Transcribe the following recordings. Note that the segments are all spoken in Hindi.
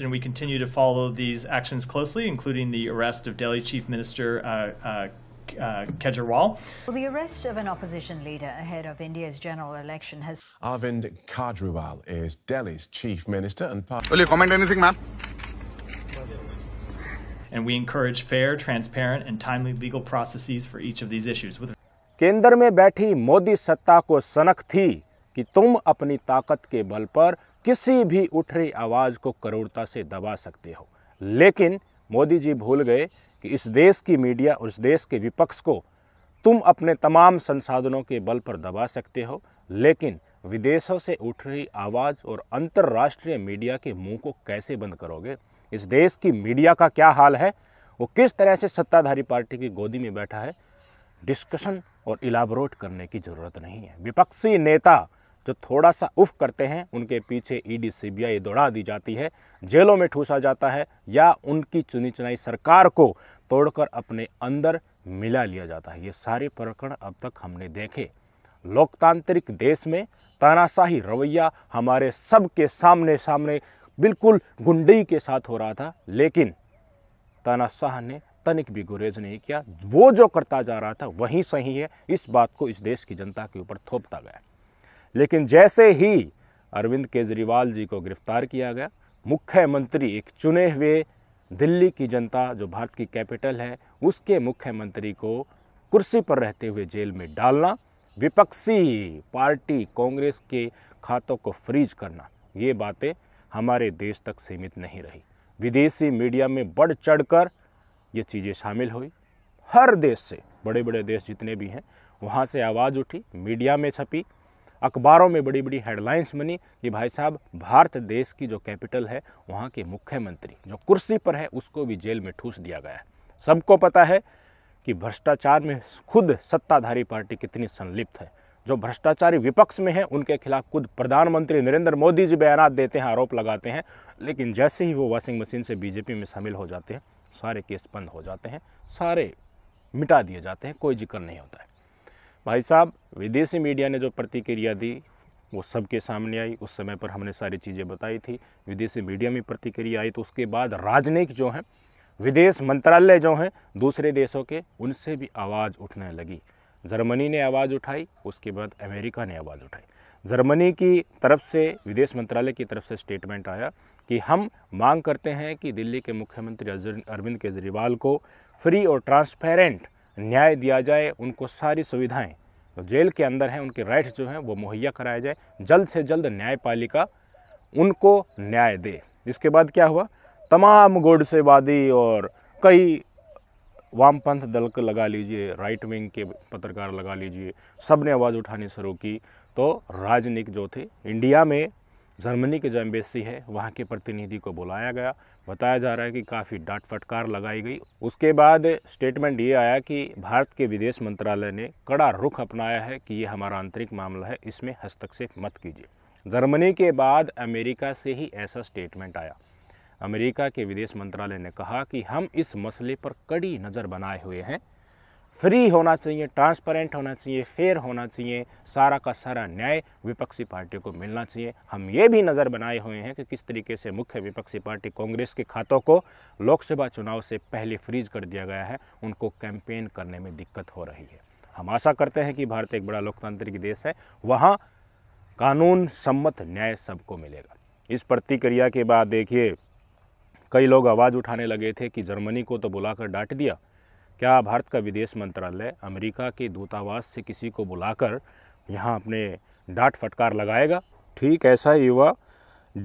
And we continue to follow these actions closely, including the arrest of Delhi Chief Minister uh, uh, uh, Kejriwal. Well, the arrest of an opposition leader ahead of India's general election has... Arvind Kejriwal is Delhi's chief minister and... Will you comment anything, ma'am? And we encourage fair, transparent and timely legal processes for each of these issues. With... केंद्र में बैठी मोदी सत्ता को सनक थी कि तुम अपनी ताकत के बल पर किसी भी उठ रही आवाज़ को करोड़ता से दबा सकते हो लेकिन मोदी जी भूल गए कि इस देश की मीडिया और इस देश के विपक्ष को तुम अपने तमाम संसाधनों के बल पर दबा सकते हो लेकिन विदेशों से उठ रही आवाज़ और अंतर्राष्ट्रीय मीडिया के मुंह को कैसे बंद करोगे इस देश की मीडिया का क्या हाल है वो किस तरह से सत्ताधारी पार्टी की गोदी में बैठा है डिस्कशन और इलाबोरेट करने की ज़रूरत नहीं है विपक्षी नेता जो थोड़ा सा उफ करते हैं उनके पीछे ईडी सीबीआई दौड़ा दी जाती है जेलों में ठूसा जाता है या उनकी चुनी चुनाई सरकार को तोड़कर अपने अंदर मिला लिया जाता है ये सारे प्रकरण अब तक हमने देखे लोकतांत्रिक देश में तानाशाही रवैया हमारे सब के सामने सामने बिल्कुल गुंडई के साथ हो रहा था लेकिन तानाशाह ने तनिक भी गुरेज नहीं किया वो जो करता जा रहा था वही सही है इस बात को इस देश की जनता के ऊपर थोपता गया लेकिन जैसे ही अरविंद केजरीवाल जी को गिरफ्तार किया गया मुख्यमंत्री एक चुने हुए दिल्ली की जनता जो भारत की कैपिटल है उसके मुख्यमंत्री को कुर्सी पर रहते हुए जेल में डालना विपक्षी पार्टी कांग्रेस के खातों को फ्रीज करना ये बातें हमारे देश तक सीमित नहीं रही विदेशी मीडिया में बढ़ चढ़कर ये चीज़ें शामिल हुई हर देश से बड़े बड़े देश जितने भी हैं वहाँ से आवाज़ उठी मीडिया में छपी अखबारों में बड़ी बड़ी हेडलाइंस बनी कि भाई साहब भारत देश की जो कैपिटल है वहाँ के मुख्यमंत्री जो कुर्सी पर है उसको भी जेल में ठूस दिया गया है सबको पता है कि भ्रष्टाचार में खुद सत्ताधारी पार्टी कितनी संलिप्त है जो भ्रष्टाचारी विपक्ष में है उनके खिलाफ खुद प्रधानमंत्री नरेंद्र मोदी जी बयान देते हैं आरोप लगाते हैं लेकिन जैसे ही वो वॉशिंग मशीन से बीजेपी में शामिल हो जाते हैं सारे केस बंद हो जाते हैं सारे मिटा दिए जाते हैं कोई जिक्र नहीं होता है भाई साहब विदेशी मीडिया ने जो प्रतिक्रिया दी वो सबके सामने आई उस समय पर हमने सारी चीज़ें बताई थी विदेशी मीडिया में प्रतिक्रिया आई तो उसके बाद राजनयिक जो हैं विदेश मंत्रालय जो हैं दूसरे देशों के उनसे भी आवाज़ उठने लगी जर्मनी ने आवाज़ उठाई उसके बाद अमेरिका ने आवाज़ उठाई जर्मनी की तरफ से विदेश मंत्रालय की तरफ से स्टेटमेंट आया कि हम मांग करते हैं कि दिल्ली के मुख्यमंत्री अरविंद केजरीवाल को फ्री और ट्रांसपेरेंट न्याय दिया जाए उनको सारी सुविधाएं तो जेल के अंदर हैं उनके राइट्स जो हैं वो मुहैया कराया जाए जल्द से जल्द न्यायपालिका उनको न्याय दे इसके बाद क्या हुआ तमाम गोडसेवादी और कई वामपंथ दल को लगा लीजिए राइट विंग के पत्रकार लगा लीजिए सब ने आवाज़ उठानी शुरू की तो राजनीतिक जो थे इंडिया में जर्मनी के जो एम्बेसी है वहाँ के प्रतिनिधि को बुलाया गया बताया जा रहा है कि काफ़ी डांट फटकार लगाई गई उसके बाद स्टेटमेंट ये आया कि भारत के विदेश मंत्रालय ने कड़ा रुख अपनाया है कि ये हमारा आंतरिक मामला है इसमें हस्तक्षेप मत कीजिए जर्मनी के बाद अमेरिका से ही ऐसा स्टेटमेंट आया अमेरिका के विदेश मंत्रालय ने कहा कि हम इस मसले पर कड़ी नज़र बनाए हुए हैं फ्री होना चाहिए ट्रांसपेरेंट होना चाहिए फेयर होना चाहिए सारा का सारा न्याय विपक्षी पार्टियों को मिलना चाहिए हम ये भी नज़र बनाए हुए हैं कि किस तरीके से मुख्य विपक्षी पार्टी कांग्रेस के खातों को लोकसभा चुनाव से पहले फ्रीज कर दिया गया है उनको कैंपेन करने में दिक्कत हो रही है हम आशा करते हैं कि भारत एक बड़ा लोकतांत्रिक देश है वहाँ कानून सम्मत न्याय सबको मिलेगा इस प्रतिक्रिया के बाद देखिए कई लोग आवाज़ उठाने लगे थे कि जर्मनी को तो बुलाकर डांट दिया क्या भारत का विदेश मंत्रालय अमेरिका के दूतावास से किसी को बुलाकर यहाँ अपने डांट फटकार लगाएगा ठीक ऐसा ही हुआ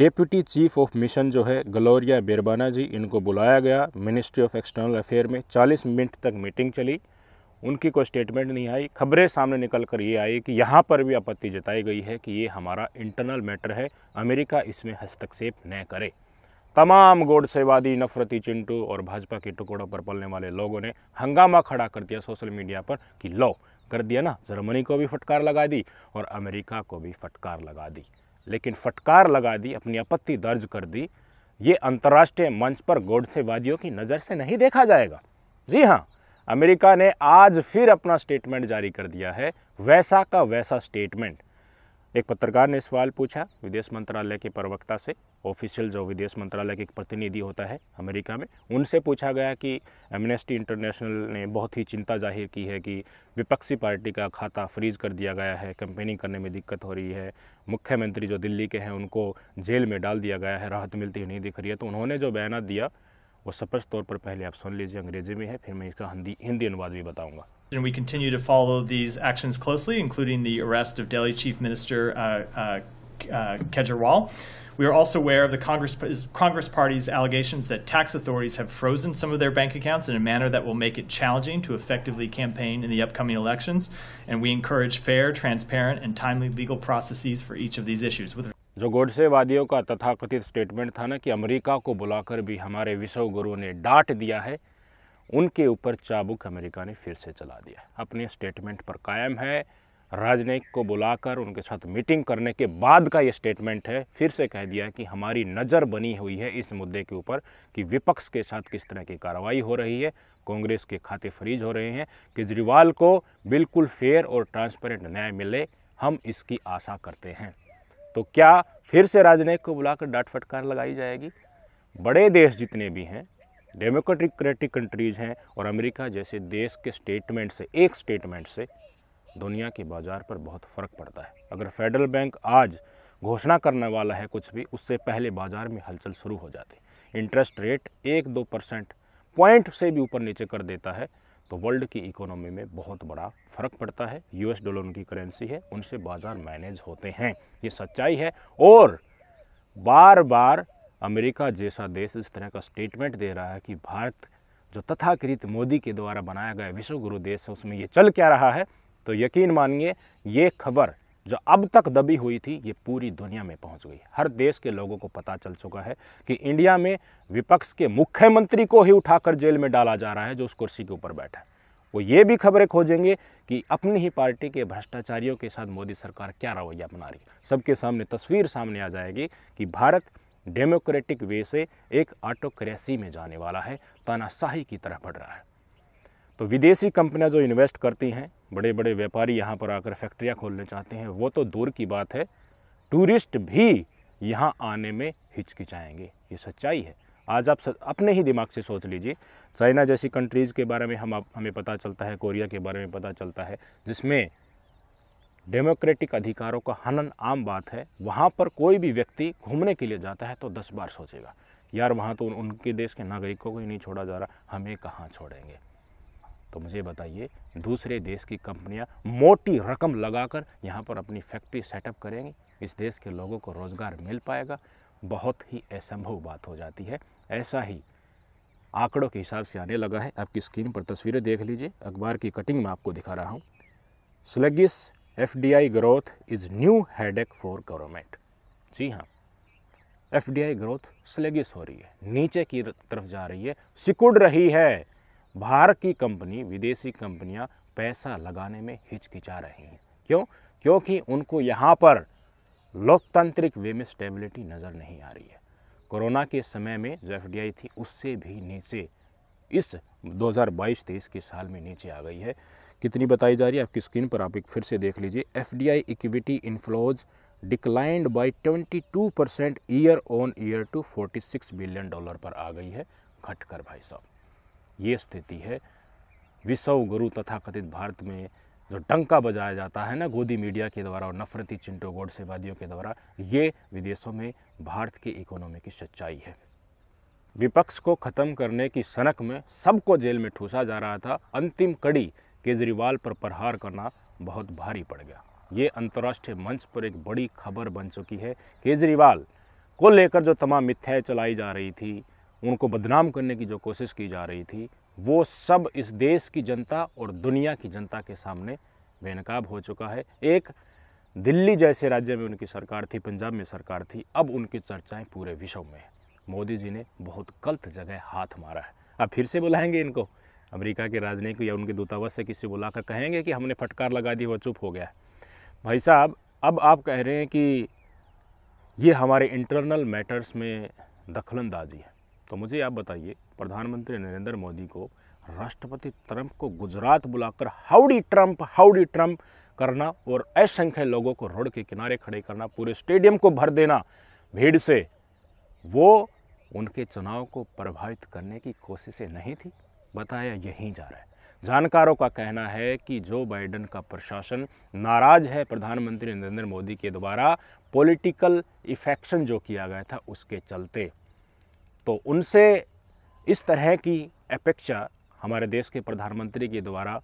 डेप्यूटी चीफ ऑफ मिशन जो है गलोरिया बेरबाना जी इनको बुलाया गया मिनिस्ट्री ऑफ एक्सटर्नल अफेयर में 40 मिनट तक मीटिंग चली उनकी कोई स्टेटमेंट नहीं आई खबरें सामने निकल कर ये आई कि यहाँ पर भी आपत्ति जताई गई है कि ये हमारा इंटरनल मैटर है अमेरिका इसमें हस्तक्षेप न करे तमाम गोडसेवादी नफरती चिंटू और भाजपा के टुकड़ों पर पलने वाले लोगों ने हंगामा खड़ा कर दिया सोशल मीडिया पर कि लो कर दिया ना जर्मनी को भी फटकार लगा दी और अमेरिका को भी फटकार लगा दी लेकिन फटकार लगा दी अपनी आपत्ति दर्ज कर दी ये अंतर्राष्ट्रीय मंच पर गोडसेवादियों की नज़र से नहीं देखा जाएगा जी हाँ अमेरिका ने आज फिर अपना स्टेटमेंट जारी कर दिया है वैसा का वैसा स्टेटमेंट एक पत्रकार ने सवाल पूछा विदेश मंत्रालय के प्रवक्ता से ऑफिशियल जो विदेश मंत्रालय के एक प्रतिनिधि होता है अमेरिका में उनसे पूछा गया कि एमनेस्टी इंटरनेशनल ने बहुत ही चिंता जाहिर की है कि विपक्षी पार्टी का खाता फ्रीज कर दिया गया है कैंपेनिंग करने में दिक्कत हो रही है मुख्यमंत्री जो दिल्ली के हैं उनको जेल में डाल दिया गया है राहत मिलती हुई नहीं दिख रही है तो उन्होंने जो बयान दिया वो स्पष्ट तौर पर पहले आप सुन लीजिए अंग्रेजी में है फिर मैं इसका हिंदी हिंदी अनुवाद भी बताऊँगा And we continue to follow these actions closely, including the arrest of Delhi Chief Minister uh, uh, uh, Kejriwal. We are also aware of the Congress, Congress, Party's allegations that tax authorities have frozen some of their bank accounts in a manner that will make it challenging to effectively campaign in the upcoming elections. And we encourage fair, transparent, and timely legal processes for each of these issues. With जो गोडसेवादियों का तथाकथित स्टेटमेंट था ना कि अमेरिका को बुलाकर भी हमारे विश्व गुरु ने डांट दिया है उनके ऊपर चाबुक अमेरिका ने फिर से चला दिया अपने स्टेटमेंट पर कायम है राजनयिक को बुलाकर उनके साथ मीटिंग करने के बाद का ये स्टेटमेंट है फिर से कह दिया कि हमारी नज़र बनी हुई है इस मुद्दे के ऊपर कि विपक्ष के साथ किस तरह की कार्रवाई हो रही है कांग्रेस के खाते फरीज हो रहे हैं केजरीवाल को बिल्कुल फेयर और ट्रांसपेरेंट न्याय मिले हम इसकी आशा करते हैं तो क्या फिर से राजनयिक को बुलाकर डाट फटकार लगाई जाएगी बड़े देश जितने भी हैं डेमोक्रेटिक कंट्रीज़ हैं और अमेरिका जैसे देश के स्टेटमेंट से एक स्टेटमेंट से दुनिया के बाज़ार पर बहुत फ़र्क पड़ता है अगर फेडरल बैंक आज घोषणा करने वाला है कुछ भी उससे पहले बाज़ार में हलचल शुरू हो जाती इंटरेस्ट रेट एक दो परसेंट पॉइंट से भी ऊपर नीचे कर देता है तो वर्ल्ड की इकोनॉमी में बहुत बड़ा फ़र्क पड़ता है यूएस डॉलर उनकी करेंसी है उनसे बाज़ार मैनेज होते हैं ये सच्चाई है और बार बार अमेरिका जैसा देश इस तरह का स्टेटमेंट दे रहा है कि भारत जो तथाकृत मोदी के द्वारा बनाया गया विश्व गुरु देश है उसमें ये चल क्या रहा है तो यकीन मानिए ये खबर जो अब तक दबी हुई थी ये पूरी दुनिया में पहुंच गई हर देश के लोगों को पता चल चुका है कि इंडिया में विपक्ष के मुख्यमंत्री को ही उठाकर जेल में डाला जा रहा है जो उस कुर्सी के ऊपर बैठा है वो ये भी खबरें खोजेंगे कि अपनी ही पार्टी के भ्रष्टाचारियों के साथ मोदी सरकार क्या रवैया बना रही है सबके सामने तस्वीर सामने आ जाएगी कि भारत डेमोक्रेटिक वे से एक ऑटोक्रेसी में जाने वाला है तानाशाही की तरफ बढ़ रहा है तो विदेशी कंपनियां जो इन्वेस्ट करती हैं बड़े बड़े व्यापारी यहाँ पर आकर फैक्ट्रियाँ खोलने चाहते हैं वो तो दूर की बात है टूरिस्ट भी यहाँ आने में हिचकिचाएंगे ये सच्चाई है आज आप अपने ही दिमाग से सोच लीजिए चाइना जैसी कंट्रीज़ के बारे में हम हमें पता चलता है कोरिया के बारे में पता चलता है जिसमें डेमोक्रेटिक अधिकारों का हनन आम बात है वहाँ पर कोई भी व्यक्ति घूमने के लिए जाता है तो दस बार सोचेगा यार वहाँ तो उनके देश के नागरिकों को ही नहीं छोड़ा जा रहा हमें कहाँ छोड़ेंगे तो मुझे बताइए दूसरे देश की कंपनियाँ मोटी रकम लगाकर यहाँ पर अपनी फैक्ट्री सेटअप करेंगी इस देश के लोगों को रोज़गार मिल पाएगा बहुत ही असंभव बात हो जाती है ऐसा ही आंकड़ों के हिसाब से आने लगा है आपकी स्क्रीन पर तस्वीरें देख लीजिए अखबार की कटिंग में आपको दिखा रहा हूँ sluggish F D I growth is new ache for government जी हाँ F D I growth sluggish हो रही है नीचे की तरफ जा रही है सिकुड़ रही है भारत की कंपनी विदेशी कंपनियां पैसा लगाने में हिचकिचा रही हैं क्यों क्योंकि उनको यहाँ पर लोकतांत्रिक वे में स्टेबिलिटी नज़र नहीं आ रही है कोरोना के समय में जो एफ थी उससे भी नीचे इस 2022-23 के साल में नीचे आ गई है कितनी बताई जा रही है आपकी स्क्रीन पर आप एक फिर से देख लीजिए F D I equity inflows declined by two percent year on year to 46 billion dollar पर आ गई है घटकर भाई साहब ये स्थिति है विश्व गुरु तथा कथित भारत में जो डंका बजाया जाता है ना गोदी मीडिया के द्वारा और नफरती चिंटो गोडसेवादियों के द्वारा ये विदेशों में भारत की इकोनॉमी की सच्चाई है विपक्ष को ख़त्म करने की सनक में सबको जेल में ठूसा जा रहा था अंतिम कड़ी केजरीवाल पर प्रहार करना बहुत भारी पड़ गया ये अंतर्राष्ट्रीय मंच पर एक बड़ी खबर बन चुकी है केजरीवाल को लेकर जो तमाम मिथ्याएँ चलाई जा रही थी उनको बदनाम करने की जो कोशिश की जा रही थी वो सब इस देश की जनता और दुनिया की जनता के सामने बेनकाब हो चुका है एक दिल्ली जैसे राज्य में उनकी सरकार थी पंजाब में सरकार थी अब उनकी चर्चाएं पूरे विश्व में है मोदी जी ने बहुत गलत जगह हाथ मारा है अब फिर से बुलाएंगे इनको अमेरिका के राजनयिक या उनके दूतावास से किसी बुलाकर कहेंगे कि हमने फटकार लगा दी वो चुप हो गया भाई साहब अब आप कह रहे हैं कि ये हमारे इंटरनल मैटर्स में दखलंदाजी है तो मुझे आप बताइए प्रधानमंत्री नरेंद्र मोदी को राष्ट्रपति ट्रंप को गुजरात बुलाकर हाउडी ट्रंप हाउडी ट्रंप करना और असंख्य लोगों को रोड के किनारे खड़े करना पूरे स्टेडियम को भर देना भीड़ से वो उनके चुनाव को प्रभावित करने की कोशिशें नहीं थी बताया यहीं जा रहा है जानकारों का कहना है कि जो बाइडन का प्रशासन नाराज है प्रधानमंत्री नरेंद्र मोदी के द्वारा पॉलिटिकल इफेक्शन जो किया गया था उसके चलते तो उनसे इस तरह की अपेक्षा हमारे देश के प्रधानमंत्री के द्वारा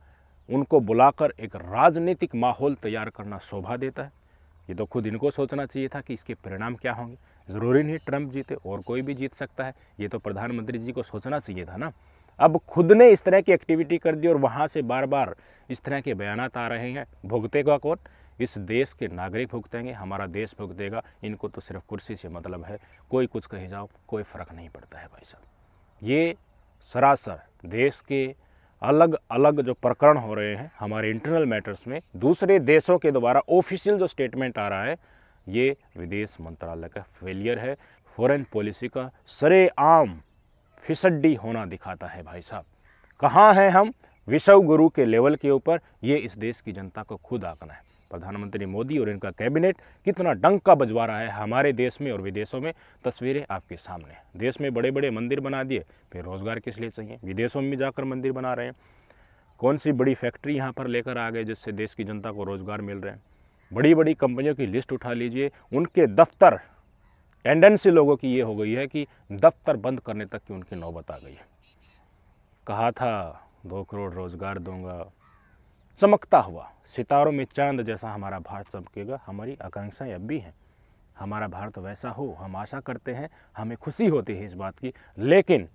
उनको बुलाकर एक राजनीतिक माहौल तैयार करना शोभा देता है ये तो खुद इनको सोचना चाहिए था कि इसके परिणाम क्या होंगे ज़रूरी नहीं ट्रंप जीते और कोई भी जीत सकता है ये तो प्रधानमंत्री जी को सोचना चाहिए था ना अब खुद ने इस तरह की एक्टिविटी कर दी और वहाँ से बार बार इस तरह के बयान आ रहे हैं भुगतेगा कौन इस देश के नागरिक भुगतेंगे हमारा देश भुगतेगा इनको तो सिर्फ कुर्सी से मतलब है कोई कुछ कहे जाओ कोई फ़र्क नहीं पड़ता है भाई साहब ये सरासर देश के अलग अलग जो प्रकरण हो रहे हैं हमारे इंटरनल मैटर्स में दूसरे देशों के द्वारा ऑफिशियल जो स्टेटमेंट आ रहा है ये विदेश मंत्रालय का फेलियर है फॉरेन पॉलिसी का सरेआम फिसड्डी होना दिखाता है भाई साहब कहाँ हैं हम विश्व गुरु के लेवल के ऊपर ये इस देश की जनता को खुद आंकना है प्रधानमंत्री मोदी और इनका कैबिनेट कितना डंका बजवा रहा है हमारे देश में और विदेशों में तस्वीरें आपके सामने देश में बड़े बड़े मंदिर बना दिए फिर रोज़गार किस लिए चाहिए विदेशों में जाकर मंदिर बना रहे हैं कौन सी बड़ी फैक्ट्री यहाँ पर लेकर आ गए जिससे देश की जनता को रोज़गार मिल रहे हैं बड़ी बड़ी कंपनियों की लिस्ट उठा लीजिए उनके दफ्तर टेंडेंसी लोगों की ये हो गई है कि दफ्तर बंद करने तक की उनकी नौबत आ गई है कहा था दो करोड़ रोज़गार दूंगा चमकता हुआ सितारों में चांद जैसा हमारा भारत चमकेगा हमारी आकांक्षाएं अब भी हैं हमारा भारत वैसा हो हम आशा करते हैं हमें खुशी होती है इस बात की लेकिन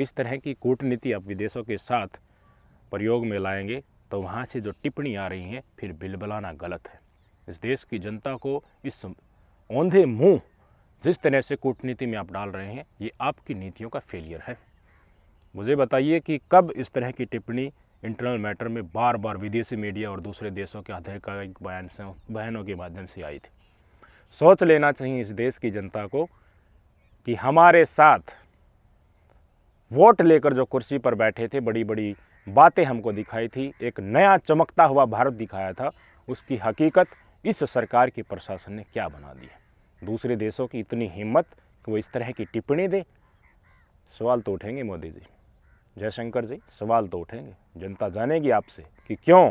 इस तरह की कूटनीति आप विदेशों के साथ प्रयोग में लाएंगे तो वहाँ से जो टिप्पणी आ रही हैं फिर बिलबलाना गलत है इस देश की जनता को इस औंधे मुँह जिस तरह से कूटनीति में आप डाल रहे हैं ये आपकी नीतियों का फेलियर है मुझे बताइए कि कब इस तरह की टिप्पणी इंटरनल मैटर में बार बार विदेशी मीडिया और दूसरे देशों के आधिकारिक बयान से बयानों के माध्यम से आई थी सोच लेना चाहिए इस देश की जनता को कि हमारे साथ वोट लेकर जो कुर्सी पर बैठे थे बड़ी बड़ी बातें हमको दिखाई थी एक नया चमकता हुआ भारत दिखाया था उसकी हकीकत इस सरकार के प्रशासन ने क्या बना दी है दूसरे देशों की इतनी हिम्मत कि वो इस तरह की टिप्पणी दे सवाल तो उठेंगे मोदी जी जयशंकर जी सवाल तो उठेंगे जनता जानेगी आपसे कि क्यों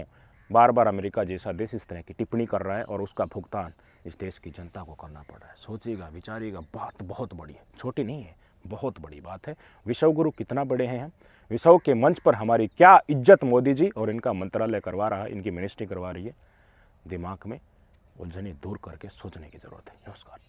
बार बार अमेरिका जैसा देश इस तरह की टिप्पणी कर रहा है और उसका भुगतान इस देश की जनता को करना पड़ रहा है सोचिएगा विचारिएगा बात बहुत बड़ी है छोटी नहीं है बहुत बड़ी बात है विश्व गुरु कितना बड़े हैं हम विश्व के मंच पर हमारी क्या इज्जत मोदी जी और इनका मंत्रालय करवा रहा है इनकी मिनिस्ट्री करवा रही है दिमाग में उलझने दूर करके सोचने की ज़रूरत है नमस्कार